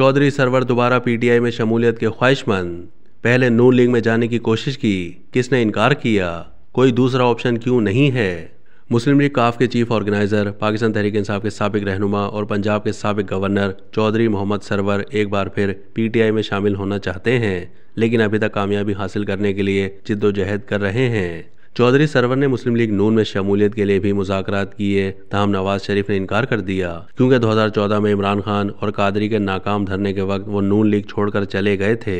Chaudhary server दोबारा PTI में शमूलियत के ख्वाहिशमंद पहले नू लीग में जाने की कोशिश की किसने इनकार किया कोई दूसरा ऑप्शन क्यों नहीं है मुस्लिम लीग काफ के चीफ ऑर्गेनाइजर पाकिस्तान तहरीक इंसाफ के सबक रहनुमा और पंजाब के सबक गवर्नर चौधरी मोहम्मद सरवर एक बार फिर पीटीआई में शामिल होना चाहते हैं लेकिन अभी तक कामयाबी हासिल करने के लिए जिद्दोजहद कर रहे हैं चौधरी सरवर ने मुस्लिम लीग नून में शमूलियत के लिए भी मुजात किए तहम नवाज शरीफ ने इनकार कर दिया क्योंकि 2014 में इमरान खान और कादरी के नाकाम धरने के वक्त वो नून लीग छोड़कर चले गए थे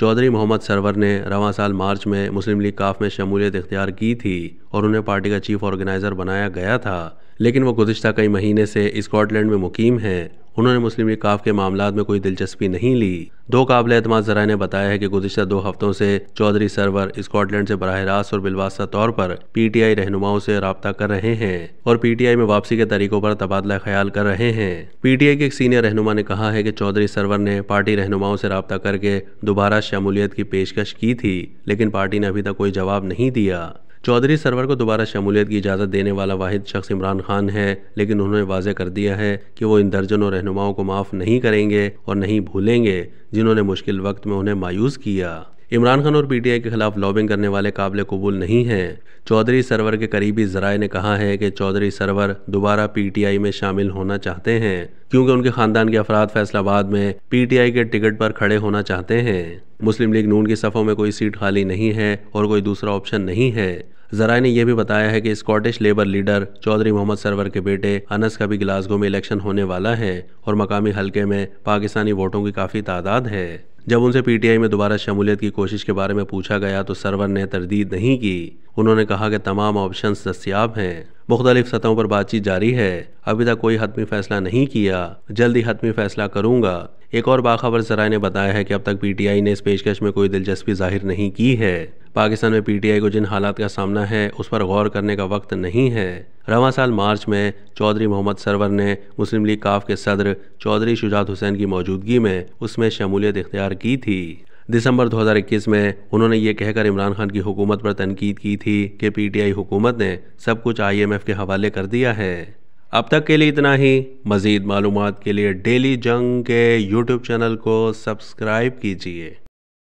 चौधरी मोहम्मद सरवर ने रवा साल मार्च में मुस्लिम लीग काफ में शमूलियत इख्तियार की थी और उन्हें पार्टी का चीफ ऑर्गेनाइजर बनाया गया था लेकिन वो गुजशत कई महीने से स्कॉटलैंड में मुकीम हैं उन्होंने मुस्लिम लीग काफ के मामला में कोई दिलचस्पी नहीं ली दो काबिल एतम जरा ने बताया है कि गुजशत दो हफ्तों से चौधरी सरवर स्कॉटलैंड से बरह रास्त और बिलवासा तौर पर पी टी आई रहनुमाओं से रबता कर रहे हैं और पी टी आई में वापसी के तरीकों पर तबादला ख्याल कर रहे हैं पी टी आई के एक सीनियर रहनुमा ने कहा है कि चौधरी सरवर ने पार्टी रहनुमाओं से रबता करके दोबारा शमूलियत की पेशकश की थी लेकिन पार्टी ने अभी तक कोई जवाब नहीं दिया चौधरी सरवर को दोबारा शमूलियत की इजाज़त देने वाला वाहिद शख्स इमरान खान है लेकिन उन्होंने वाजह कर दिया है कि वो इन दर्जनों रहनुमाओं को माफ़ नहीं करेंगे और नहीं भूलेंगे जिन्होंने मुश्किल वक्त में उन्हें मायूस किया इमरान खान और पीटीआई के खिलाफ लॉबिंग करने वाले काबिल कबूल नहीं हैं चौधरी सरवर के करीबी जराए ने कहा है कि चौधरी सरवर दोबारा पीटीआई में शामिल होना चाहते हैं क्योंकि उनके खानदान के अफराद फैसलाबाद में पीटीआई के टिकट पर खड़े होना चाहते हैं मुस्लिम लीग नून की सफ़ों में कोई सीट खाली नहीं है और कोई दूसरा ऑप्शन नहीं है जराय ने यह भी बताया है कि Scottish Labour leader Chaudhry Mohammad Sarwar के बेटे अनस का भी ग्लासगो में इलेक्शन होने वाला है और मकामी हलके में पाकिस्तानी वोटों की काफ़ी तादाद है जब उनसे पीटीआई में दोबारा शमूलियत की कोशिश के बारे में पूछा गया तो सरवर ने तरदीद नहीं की उन्होंने कहा कि तमाम ऑप्शन दस्तियाब हैं मुख्तलिफ सतहों पर बातचीत जारी है अभी तक कोई हतमी फैसला नहीं किया जल्द ही हतमी फैसला करूंगा एक और बाखबर जराये ने बताया है कि अब तक पीटीआई ने इस पेशकश में कोई दिलचस्पी जाहिर नहीं की है पाकिस्तान में पीटीआई को जिन हालात का सामना है उस पर गौर करने का वक्त नहीं है रवा साल मार्च में चौधरी मोहम्मद सरवर ने मुस्लिम लीग काफ के सदर चौधरी शुजात हुसैन की मौजूदगी में उसमें शमूलियत इख्तियार की थी दिसंबर 2021 में उन्होंने ये कहकर इमरान खान की हुकूमत पर तनकीद की थी कि पीटीआई हुकूमत ने सब कुछ आईएमएफ के हवाले कर दिया है अब तक के लिए इतना ही मज़ीद मालूम के लिए डेली जंग के यूट्यूब चैनल को सब्सक्राइब कीजिए